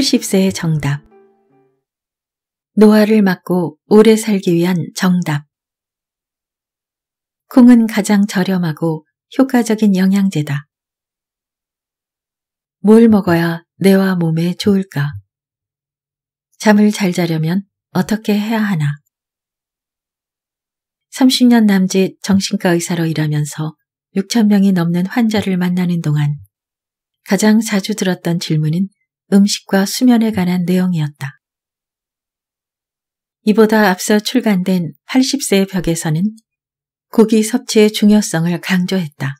70세의 정답. 노화를 막고 오래 살기 위한 정답. 콩은 가장 저렴하고 효과적인 영양제다. 뭘 먹어야 뇌와 몸에 좋을까? 잠을 잘 자려면 어떻게 해야 하나? 30년 남짓 정신과 의사로 일하면서 6천명이 넘는 환자를 만나는 동안 가장 자주 들었던 질문은 음식과 수면에 관한 내용이었다. 이보다 앞서 출간된 80세의 벽에서는 고기 섭취의 중요성을 강조했다.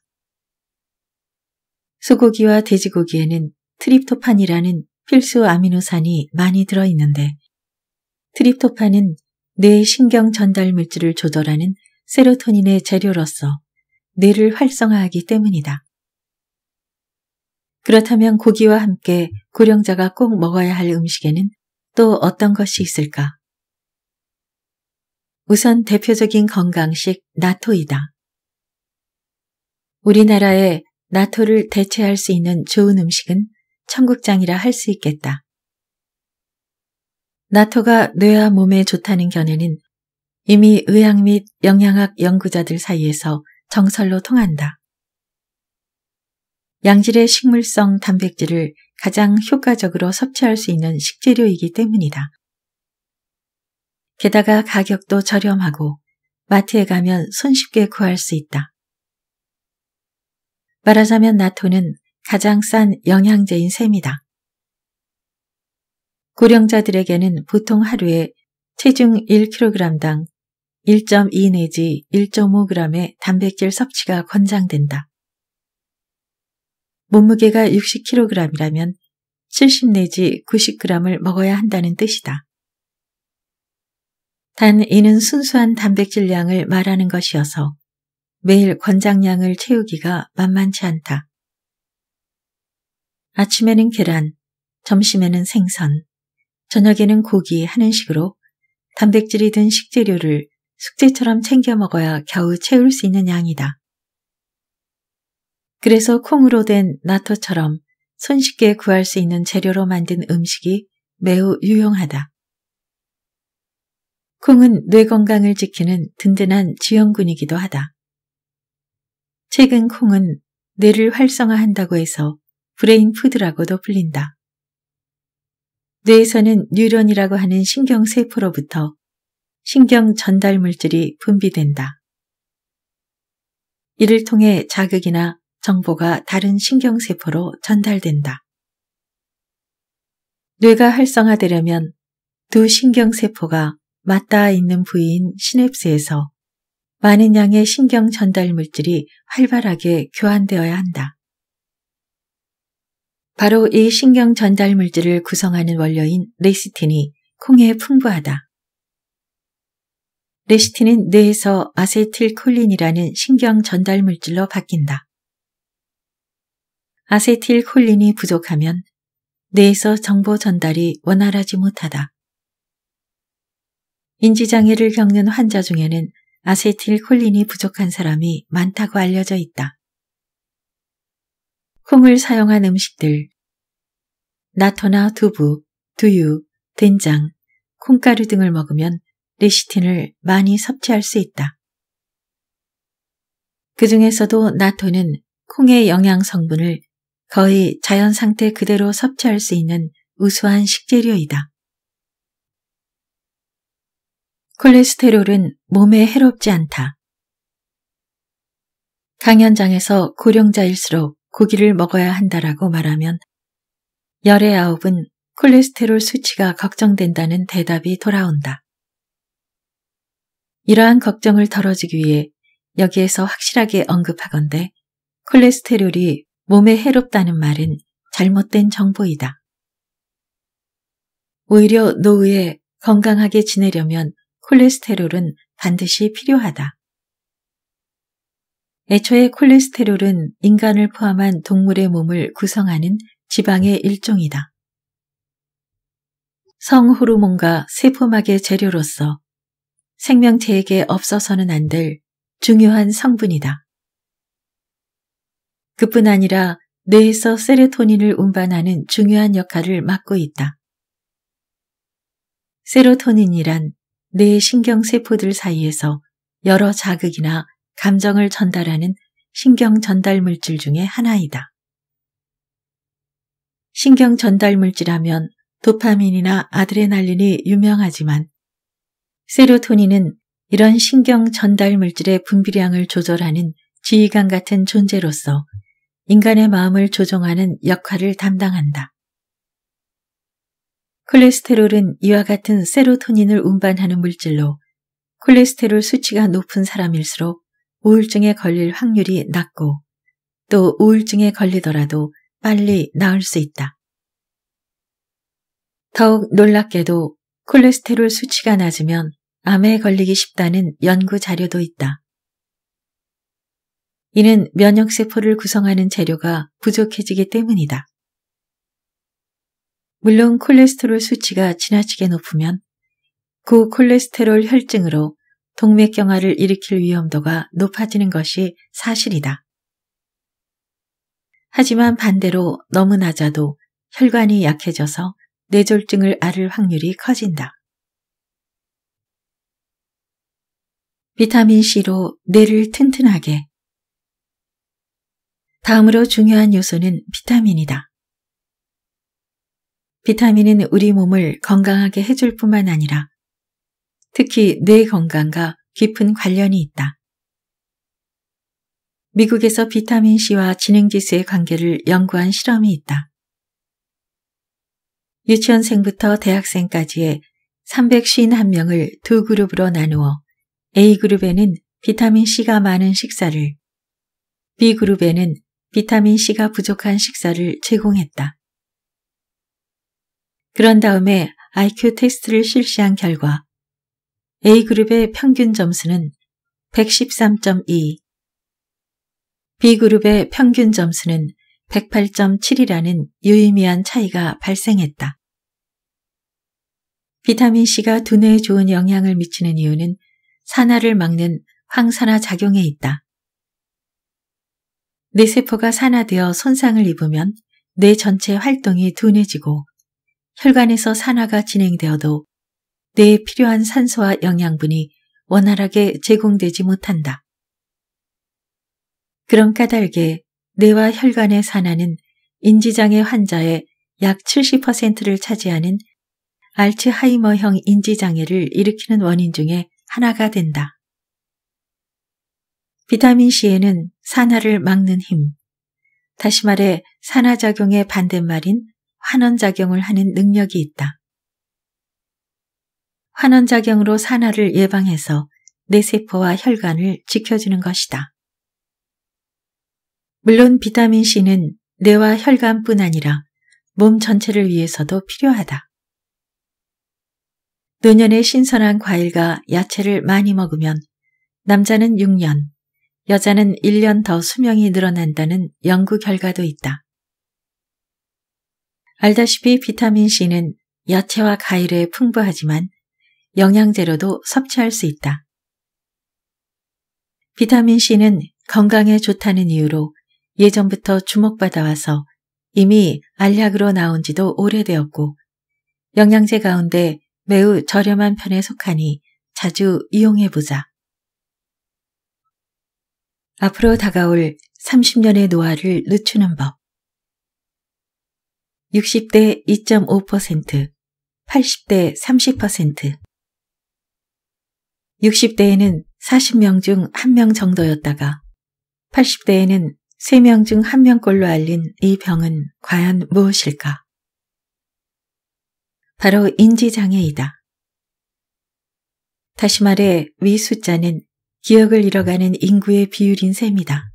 소고기와 돼지고기에는 트립토판이라는 필수 아미노산이 많이 들어있는데 트립토판은 뇌 신경 전달 물질을 조절하는 세로토닌의 재료로서 뇌를 활성화하기 때문이다. 그렇다면 고기와 함께 구령자가꼭 먹어야 할 음식에는 또 어떤 것이 있을까? 우선 대표적인 건강식 나토이다. 우리나라에 나토를 대체할 수 있는 좋은 음식은 청국장이라 할 수 있겠다. 나토가 뇌와 몸에 좋다는 견해는 이미 의학 및 영양학 연구자들 사이에서 정설로 통한다. 양질의 식물성 단백질을 가장 효과적으로 섭취할 수 있는 식재료이기 때문이다. 게다가 가격도 저렴하고 마트에 가면 손쉽게 구할 수 있다. 말하자면 나토는 가장 싼 영양제인 셈이다. 고령자들에게는 보통 하루에 체중 1kg당 1.2 내지 1.5g의 단백질 섭취가 권장된다. 몸무게가 60kg이라면 70 내지 90g을 먹어야 한다는 뜻이다. 단 이는 순수한 단백질량을 말하는 것이어서 매일 권장량을 채우기가 만만치 않다. 아침에는 계란, 점심에는 생선, 저녁에는 고기 하는 식으로 단백질이 든 식재료를 숙제처럼 챙겨 먹어야 겨우 채울 수 있는 양이다. 그래서 콩으로 된 나토처럼 손쉽게 구할 수 있는 재료로 만든 음식이 매우 유용하다. 콩은 뇌 건강을 지키는 든든한 지연군이기도 하다. 최근 콩은 뇌를 활성화한다고 해서 브레인 푸드라고도 불린다. 뇌에서는 뉴런이라고 하는 신경세포로부터 신경 전달 물질이 분비된다. 이를 통해 자극이나 정보가 다른 신경세포로 전달된다. 뇌가 활성화되려면 두 신경세포가 맞닿아 있는 부위인 시냅스에서 많은 양의 신경 전달 물질이 활발하게 교환되어야 한다. 바로 이 신경 전달 물질을 구성하는 원료인 레시틴이 콩에 풍부하다. 레시틴은 뇌에서 아세틸콜린이라는 신경 전달 물질로 바뀐다. 아세틸콜린이 부족하면 뇌에서 정보 전달이 원활하지 못하다. 인지장애를 겪는 환자 중에는 아세틸콜린이 부족한 사람이 많다고 알려져 있다. 콩을 사용한 음식들 나토나 두부, 두유, 된장, 콩가루 등을 먹으면 레시틴을 많이 섭취할 수 있다. 그 중에서도 나토는 콩의 영양 성분을 거의 자연 상태 그대로 섭취할 수 있는 우수한 식재료이다. 콜레스테롤은 몸에 해롭지 않다. 강연장에서 고령자일수록 고기를 먹어야 한다라고 말하면 열의 아홉은 콜레스테롤 수치가 걱정된다는 대답이 돌아온다. 이러한 걱정을 덜어주기 위해 여기에서 확실하게 언급하건대 콜레스테롤이 몸에 해롭다는 말은 잘못된 정보이다. 오히려 노후에 건강하게 지내려면 콜레스테롤은 반드시 필요하다. 애초에 콜레스테롤은 인간을 포함한 동물의 몸을 구성하는 지방의 일종이다. 성 호르몬과 세포막의 재료로서 생명체에게 없어서는 안 될 중요한 성분이다. 그뿐 아니라 뇌에서 세로토닌을 운반하는 중요한 역할을 맡고 있다. 세로토닌이란 뇌 신경세포들 사이에서 여러 자극이나 감정을 전달하는 신경 전달 물질 중의 하나이다. 신경 전달 물질하면 도파민이나 아드레날린이 유명하지만 세로토닌은 이런 신경 전달 물질의 분비량을 조절하는 지휘관 같은 존재로서 인간의 마음을 조종하는 역할을 담당한다. 콜레스테롤은 이와 같은 세로토닌을 운반하는 물질로 콜레스테롤 수치가 높은 사람일수록 우울증에 걸릴 확률이 낮고 또 우울증에 걸리더라도 빨리 나을 수 있다. 더욱 놀랍게도 콜레스테롤 수치가 낮으면 암에 걸리기 쉽다는 연구 자료도 있다. 이는 면역세포를 구성하는 재료가 부족해지기 때문이다. 물론 콜레스테롤 수치가 지나치게 높으면 고콜레스테롤 혈증으로 동맥경화를 일으킬 위험도가 높아지는 것이 사실이다. 하지만 반대로 너무 낮아도 혈관이 약해져서 뇌졸증을 앓을 확률이 커진다. 비타민C로 뇌를 튼튼하게 다음으로 중요한 요소는 비타민이다. 비타민은 우리 몸을 건강하게 해줄 뿐만 아니라 특히 뇌 건강과 깊은 관련이 있다. 미국에서 비타민C와 지능지수의 관계를 연구한 실험이 있다. 유치원생부터 대학생까지의 351명을 두 그룹으로 나누어 A그룹에는 비타민C가 많은 식사를, B그룹에는 비타민C가 부족한 식사를 제공했다. 그런 다음에 IQ 테스트를 실시한 결과 A그룹의 평균 점수는 113.2, B그룹의 평균 점수는 108.7이라는 유의미한 차이가 발생했다. 비타민C가 두뇌에 좋은 영향을 미치는 이유는 산화를 막는 황산화 작용에 있다. 뇌세포가 산화되어 손상을 입으면 뇌 전체 활동이 둔해지고 혈관에서 산화가 진행되어도 뇌에 필요한 산소와 영양분이 원활하게 제공되지 못한다. 그런 까닭에 뇌와 혈관의 산화는 인지장애 환자의 약 70%를 차지하는 알츠하이머형 인지장애를 일으키는 원인 중에 하나가 된다. 비타민C에는 산화를 막는 힘, 다시 말해 산화작용의 반대말인 환원작용을 하는 능력이 있다. 환원작용으로 산화를 예방해서 내 세포와 혈관을 지켜주는 것이다. 물론 비타민C는 뇌와 혈관뿐 아니라 몸 전체를 위해서도 필요하다. 노년에 신선한 과일과 야채를 많이 먹으면 남자는 6년, 여자는 1년 더 수명이 늘어난다는 연구 결과도 있다. 알다시피 비타민C는 야채와 과일에 풍부하지만 영양제로도 섭취할 수 있다. 비타민C는 건강에 좋다는 이유로 예전부터 주목받아와서 이미 알약으로 나온 지도 오래되었고 영양제 가운데 매우 저렴한 편에 속하니 자주 이용해보자. 앞으로 다가올 30년의 노화를 늦추는 법. 60대 2.5%, 80대 30%. 60대에는 40명 중 1명 정도였다가 80대에는 3명 중 1명꼴로 알린 이 병은 과연 무엇일까? 바로 인지장애이다. 다시 말해 위 숫자는 기억을 잃어가는 인구의 비율인 셈이다.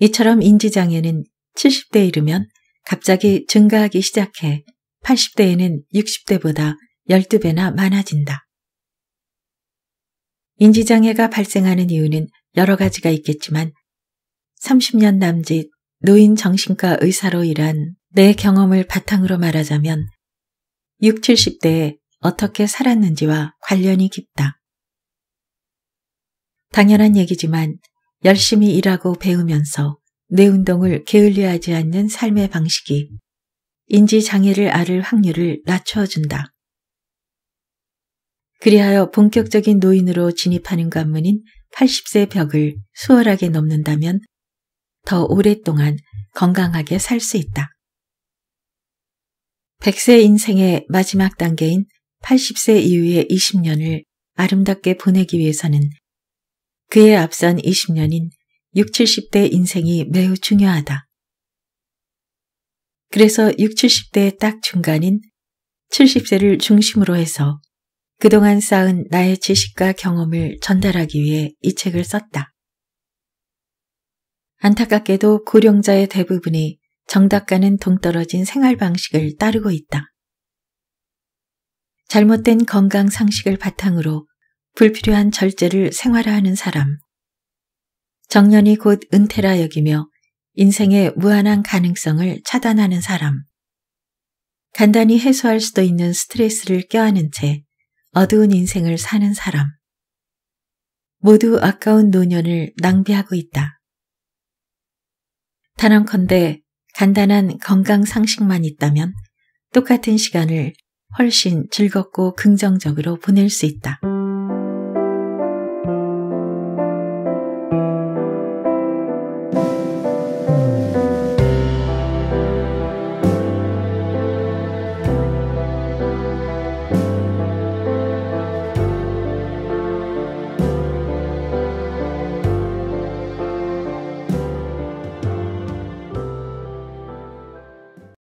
이처럼 인지장애는 70대에 이르면 갑자기 증가하기 시작해 80대에는 60대보다 12배나 많아진다. 인지장애가 발생하는 이유는 여러 가지가 있겠지만 30년 남짓 노인 정신과 의사로 일한 내 경험을 바탕으로 말하자면 6, 70대에 어떻게 살았는지와 관련이 깊다. 당연한 얘기지만 열심히 일하고 배우면서 뇌 운동을 게을리하지 않는 삶의 방식이 인지장애를 앓을 확률을 낮춰준다. 그리하여 본격적인 노인으로 진입하는 관문인 80세 벽을 수월하게 넘는다면 더 오랫동안 건강하게 살 수 있다. 100세 인생의 마지막 단계인 80세 이후의 20년을 아름답게 보내기 위해서는 그에 앞선 20년인 60, 70대 인생이 매우 중요하다. 그래서 60, 70대의 딱 중간인 70세를 중심으로 해서 그동안 쌓은 나의 지식과 경험을 전달하기 위해 이 책을 썼다. 안타깝게도 고령자의 대부분이 정답과는 동떨어진 생활 방식을 따르고 있다. 잘못된 건강 상식을 바탕으로 불필요한 절제를 생활화하는 사람. 정년이 곧 은퇴라 여기며 인생의 무한한 가능성을 차단하는 사람. 간단히 해소할 수도 있는 스트레스를 껴안은 채 어두운 인생을 사는 사람. 모두 아까운 노년을 낭비하고 있다. 단언컨대 간단한 건강 상식만 있다면 똑같은 시간을 훨씬 즐겁고 긍정적으로 보낼 수 있다.